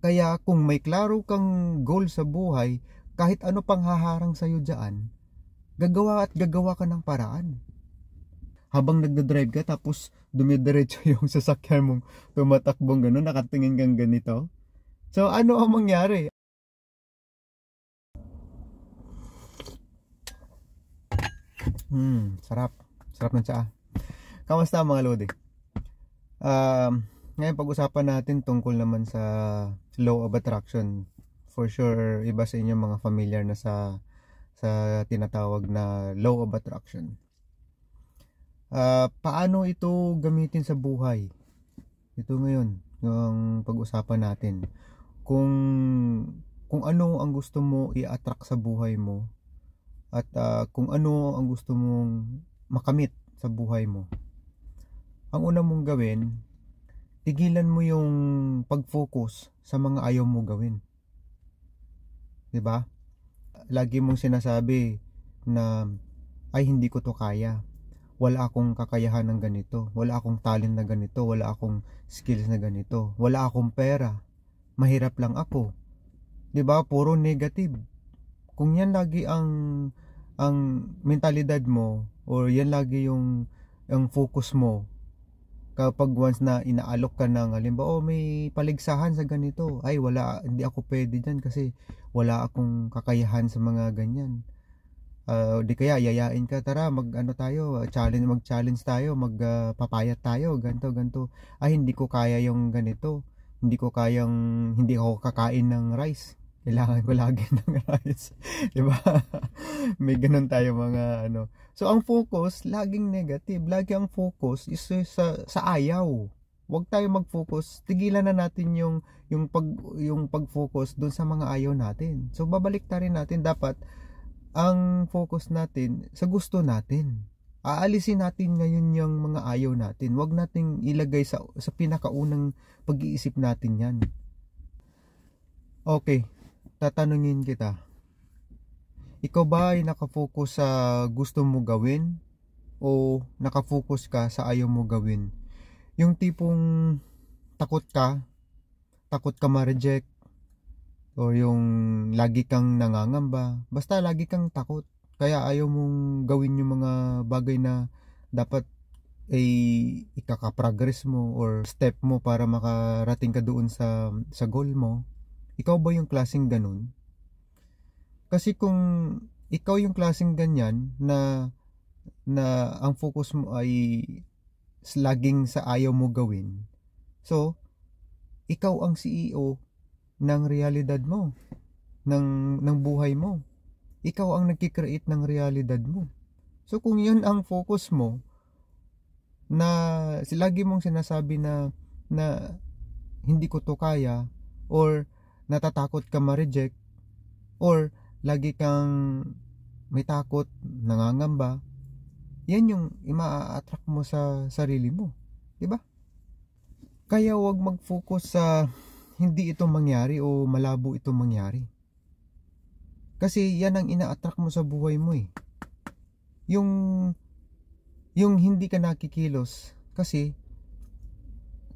Kaya kung may klaro kang goal sa buhay, kahit ano pang haharang sa'yo dyan, gagawa at gagawa ka ng paraan. Habang nagdadrive ka tapos dumidiretso yung sasakyan mong tumatakbong gano'n, nakatingin kang ganito. So ano ang mangyari? Hmm, sarap. Sarap ng tsaa. Kamusta mga lodi? Um, ngayon pag-usapan natin tungkol naman sa law of attraction. For sure iba sa inyo mga familiar na sa sa tinatawag na law of attraction. Uh, paano ito gamitin sa buhay? Ito ngayon ng pag-usapan natin. Kung kung ano ang gusto mo i-attract sa buhay mo at uh, kung ano ang gusto mong makamit sa buhay mo. Ang una mong gawin tigilan mo yung pag-focus sa mga ayaw mo gawin. 'Di ba? Lagi mong sinasabi na ay hindi ko to kaya. Wala akong kakayahan ng ganito, wala akong talent na ganito, wala akong skills na ganito, wala akong pera. Mahirap lang ako. 'Di ba? Puro negative. Kung 'yan lagi ang ang mentalidad mo or 'yan lagi yung ang focus mo kapag once na inaalok ka ng halimbawa oh, may paligsahan sa ganito ay wala hindi ako pwede diyan kasi wala akong kakayahan sa mga ganyan uh, di kaya yayain ka tara mag ano tayo challenge mag challenge tayo mag uh, papayat tayo ganto ganto ay hindi ko kaya yung ganito hindi ko kayang hindi ako kakain ng rice kailangan ko lagi ng rice. diba? May ganun tayo mga ano. So, ang focus, laging negative. Lagi ang focus is sa, sa ayaw. Huwag tayo mag-focus. Tigilan na natin yung, yung, pag, yung pag-focus dun sa mga ayaw natin. So, babalik ta rin natin. Dapat, ang focus natin sa gusto natin. Aalisin natin ngayon yung mga ayaw natin. Huwag nating ilagay sa, sa pinakaunang pag-iisip natin yan. Okay, tatanungin kita. Ikaw ba ay nakafocus sa gusto mo gawin o nakafocus ka sa ayaw mo gawin? Yung tipong takot ka, takot ka ma-reject or yung lagi kang nangangamba, basta lagi kang takot. Kaya ayaw mong gawin yung mga bagay na dapat ay ikakaprogress mo or step mo para makarating ka doon sa sa goal mo ikaw ba yung klaseng ganun? Kasi kung ikaw yung klaseng ganyan na na ang focus mo ay slugging sa ayaw mo gawin. So, ikaw ang CEO ng realidad mo, ng, ng buhay mo. Ikaw ang nagkikreate ng realidad mo. So, kung yun ang focus mo, na lagi mong sinasabi na, na hindi ko to kaya, or natatakot ka ma-reject or lagi kang may takot, nangangamba, yan yung ima-attract mo sa sarili mo. di ba? Kaya huwag mag-focus sa hindi ito mangyari o malabo ito mangyari. Kasi yan ang ina-attract mo sa buhay mo eh. Yung, yung hindi ka nakikilos kasi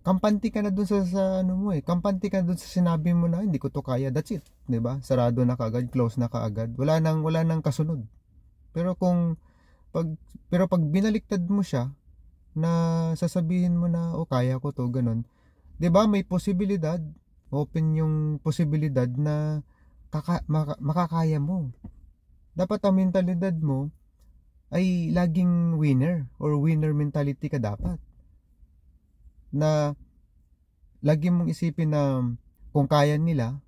kampante ka na dun sa, sa ano mo eh. Kampante ka na dun sa sinabi mo na hindi ko to kaya. That's it, 'di ba? Sarado na kaagad, close na kaagad. Wala nang wala nang kasunod. Pero kung pag pero pag binaliktad mo siya na sasabihin mo na o oh, kaya ko to ganun. 'Di ba? May posibilidad, open yung posibilidad na kaka, maka, makakaya mo. Dapat ang mentalidad mo ay laging winner or winner mentality ka dapat na lagi mong isipin na kung kaya nila,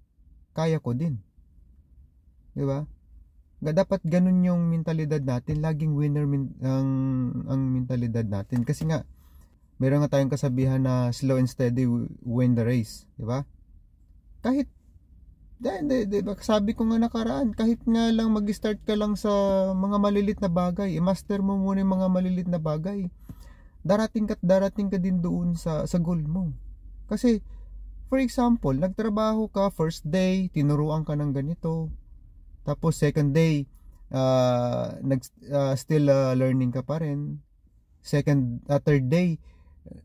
kaya ko din. 'Di ba? Dapat ganun yung mentalidad natin, laging winner min- ang ang mentalidad natin kasi nga meron nga tayong kasabihan na slow and steady win the race, 'di ba? Kahit di, di, ba, sabi ko nga nakaraan, kahit nga lang mag-start ka lang sa mga malilit na bagay, i-master mo muna yung mga malilit na bagay darating ka't darating ka din doon sa sa goal mo. Kasi for example, nagtrabaho ka first day, tinuruan ka ng ganito. Tapos second day, uh, nag uh, still uh, learning ka pa rin. Second uh, third day,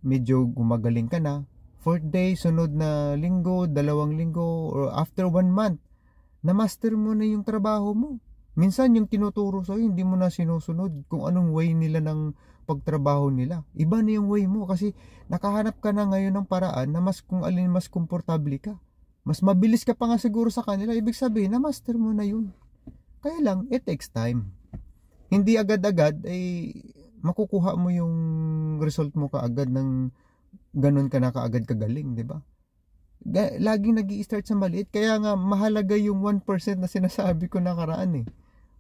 medyo gumagaling ka na. Fourth day, sunod na linggo, dalawang linggo, or after one month, na-master mo na yung trabaho mo. Minsan yung tinuturo sa'yo, hindi mo na sinusunod kung anong way nila ng pagtrabaho nila. Iba na yung way mo kasi nakahanap ka na ngayon ng paraan na mas kung alin mas komportable ka. Mas mabilis ka pa nga siguro sa kanila. Ibig sabihin na master mo na yun. Kaya lang, it takes time. Hindi agad-agad ay eh, makukuha mo yung result mo kaagad ng ganun ka na kaagad kagaling, di ba? Laging nag start sa maliit. Kaya nga, mahalaga yung 1% na sinasabi ko nakaraan eh.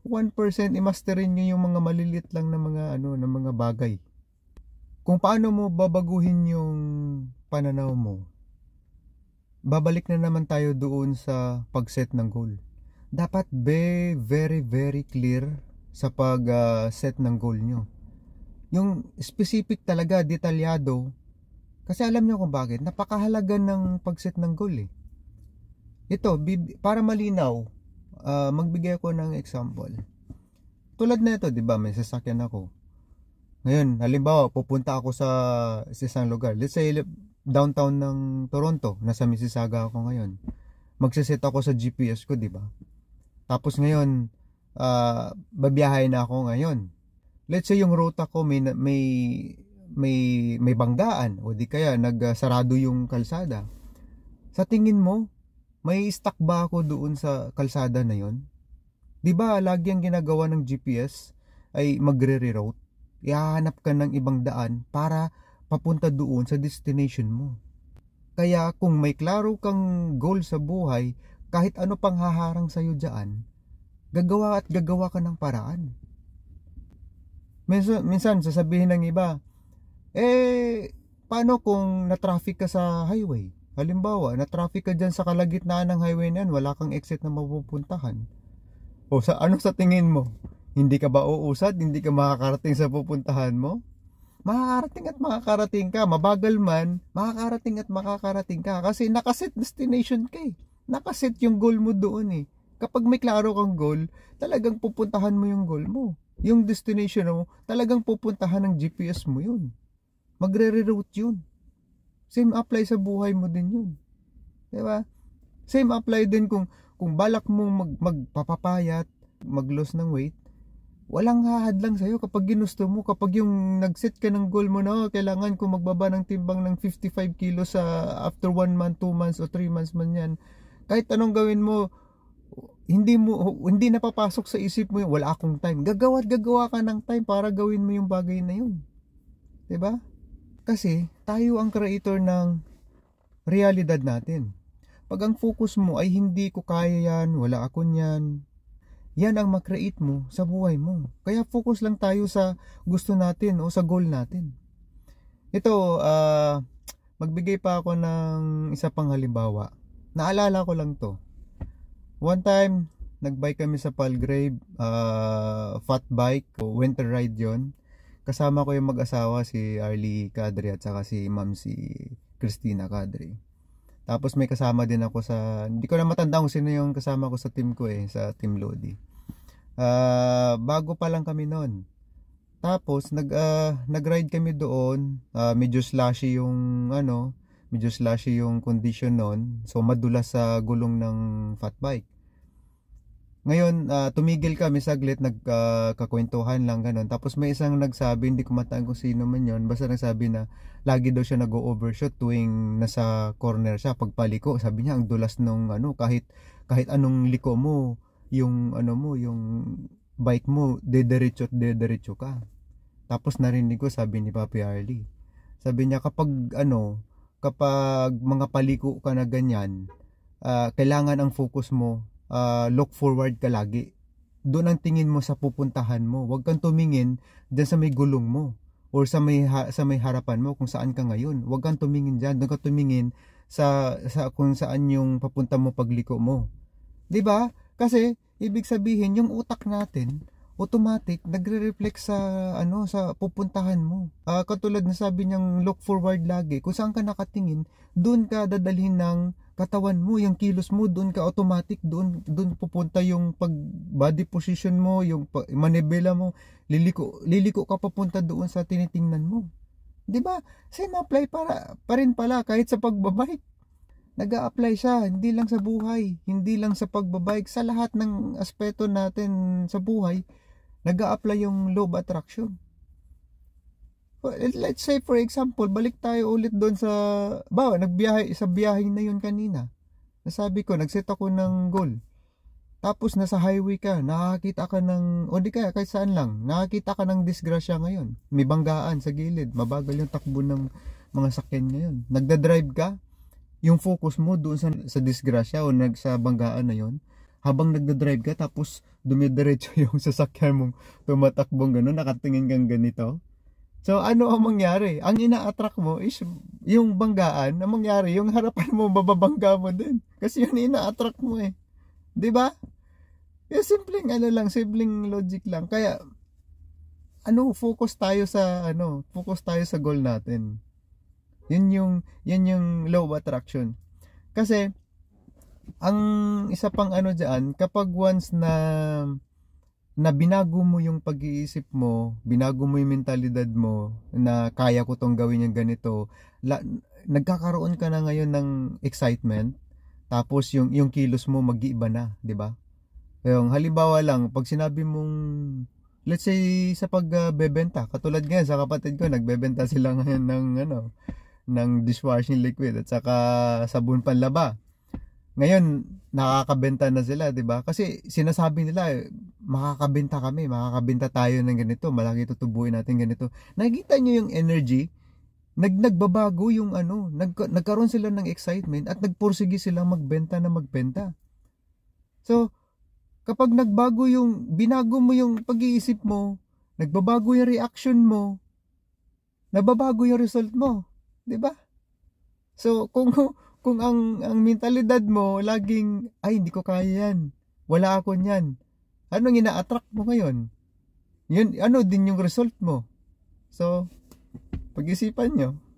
1% i-masterin niyo yung mga malilit lang na mga ano, na mga bagay. Kung paano mo babaguhin yung pananaw mo. Babalik na naman tayo doon sa pag-set ng goal. Dapat be very very clear sa pag-set ah, uh, ng goal nyo. Yung specific talaga, detalyado, kasi alam nyo kung bakit, napakahalaga ng pag-set ng goal eh. Ito, para malinaw, uh, magbigay ko ng example. Tulad na ito, di ba? May sasakyan ako. Ngayon, halimbawa, pupunta ako sa, sa isang lugar. Let's say, downtown ng Toronto. Nasa Mississauga ako ngayon. Magsiset ako sa GPS ko, di ba? Tapos ngayon, uh, ah, babiyahay na ako ngayon. Let's say yung ruta ko may may may may banggaan o di kaya nagsarado yung kalsada. Sa tingin mo, may stuck ba ako doon sa kalsada na yon? 'Di ba lagi ang ginagawa ng GPS ay magre-reroute? Ihahanap ka ng ibang daan para papunta doon sa destination mo. Kaya kung may klaro kang goal sa buhay, kahit ano pang haharang sa'yo dyan, gagawa at gagawa ka ng paraan. Minsan, minsan sasabihin ng iba, eh, paano kung na-traffic ka sa highway? Halimbawa, na-traffic ka dyan sa kalagitnaan ng highway na yan, wala kang exit na mapupuntahan. O sa ano sa tingin mo? Hindi ka ba uusad? Hindi ka makakarating sa pupuntahan mo? makakarating at makakarating ka. Mabagal man, makakarating at makakarating ka. Kasi nakaset destination ka eh. Nakaset yung goal mo doon eh. Kapag may klaro kang goal, talagang pupuntahan mo yung goal mo. Yung destination mo, talagang pupuntahan ng GPS mo yun. Magre-reroute yun. Same apply sa buhay mo din yun. ba? Diba? Same apply din kung, kung balak mong mag, magpapapayat, mag-lose ng weight, walang hahadlang sa'yo kapag ginusto mo, kapag yung nag-set ka ng goal mo na, oh, kailangan ko magbaba ng timbang ng 55 kilos sa after 1 month, 2 months, o 3 months man yan. Kahit anong gawin mo, hindi mo hindi napapasok sa isip mo yung wala akong time. Gagawa gagawa ka ng time para gawin mo yung bagay na yun. 'Di ba? Kasi tayo ang creator ng realidad natin. Pag ang focus mo ay hindi ko kaya yan, wala ako niyan, yan ang makreate mo sa buhay mo. Kaya focus lang tayo sa gusto natin o sa goal natin. Ito, uh, magbigay pa ako ng isa pang halimbawa. Naalala ko lang to. One time, nagbike kami sa Palgrave, uh, fat bike, winter ride yon kasama ko yung mag-asawa si Arlie Cadre at saka si ma'am si Christina Cadre. Tapos may kasama din ako sa, hindi ko na matanda kung sino yung kasama ko sa team ko eh, sa Team Lodi. Uh, bago pa lang kami noon. Tapos nag uh, nag-ride kami doon, uh, medyo slushy yung ano, medyo slushy yung condition noon. So madulas sa gulong ng fat bike. Ngayon, uh, tumigil kami saglit, nagkakwentuhan uh, lang ganun. Tapos may isang nagsabi, hindi ko mataan kung sino man yon basta nagsabi na lagi daw siya nag-overshoot tuwing nasa corner siya pagpaliko. Sabi niya, ang dulas nung ano, kahit, kahit anong liko mo, yung ano mo, yung bike mo, dederecho dederecho ka. Tapos narinig ko sabi ni Papi Harley. Sabi niya kapag ano, kapag mga paliko ka na ganyan, uh, kailangan ang focus mo uh, look forward ka lagi. Doon ang tingin mo sa pupuntahan mo. Huwag kang tumingin dyan sa may gulong mo or sa may ha, sa may harapan mo kung saan ka ngayon. Huwag kang tumingin diyan, doon ka tumingin sa sa kung saan yung papunta mo pagliko mo. 'Di ba? Kasi ibig sabihin yung utak natin automatic nagre-reflect sa ano sa pupuntahan mo. Uh, katulad na sabi niyang look forward lagi. Kung saan ka nakatingin, doon ka dadalhin ng katawan mo, yung kilos mo, doon ka automatic, doon, doon pupunta yung pag body position mo, yung manibela mo, liliko, liliko ka papunta doon sa tinitingnan mo. 'Di ba? Same apply para pa rin pala kahit sa pagbabike. nag apply siya hindi lang sa buhay, hindi lang sa pagbabike, sa lahat ng aspeto natin sa buhay, nag apply yung love attraction let's say for example, balik tayo ulit doon sa, bawa, nagbiyahe, sa biyaheng na yun kanina. Nasabi ko, nagset ako ng goal. Tapos nasa highway ka, nakakita ka ng, o di kaya kahit saan lang, nakakita ka ng disgrasya ngayon. May banggaan sa gilid, mabagal yung takbo ng mga sakyan ngayon. Nagda-drive ka, yung focus mo doon sa, sa disgrasya o nag, sa banggaan na yon habang nagda-drive ka tapos dumidiretso yung sasakyan mong tumatakbong gano'n, nakatingin kang ganito So ano ang mangyari? Ang ina-attract mo is yung banggaan na mangyari, yung harapan mo mababangga mo din. Kasi yun ina-attract mo eh. 'Di ba? Yung simpleng ano lang, sibling logic lang. Kaya ano, focus tayo sa ano, focus tayo sa goal natin. Yun yung yun yung law attraction. Kasi ang isa pang ano diyan, kapag once na na binago mo yung pag-iisip mo, binago mo yung mentalidad mo na kaya ko tong gawin yung ganito. La, nagkakaroon ka na ngayon ng excitement tapos yung yung kilos mo mag-iiba na, 'di ba? Yung halimbawa lang pag sinabi mong let's say sa pagbebenta, katulad ngayon sa kapatid ko nagbebenta sila ngayon ng ano ng dishwashing liquid at saka sabon panlaba. Ngayon, nakakabenta na sila, 'di ba? Kasi sinasabi nila eh, makakabenta kami, makakabenta tayo ng ganito, malaki tutubuin natin ganito. Nakita niyo yung energy nag nagbabago yung ano, nag, nagkaroon sila ng excitement at nagpursige sila magbenta na magbenta. So, kapag nagbago yung binago mo yung pag-iisip mo, nagbabago yung reaction mo, nababago yung result mo, 'di ba? So, kung kung ang, ang mentalidad mo laging, ay hindi ko kaya yan, wala ako niyan, anong ina-attract mo ngayon? Yun, ano din yung result mo? So, pag-isipan nyo.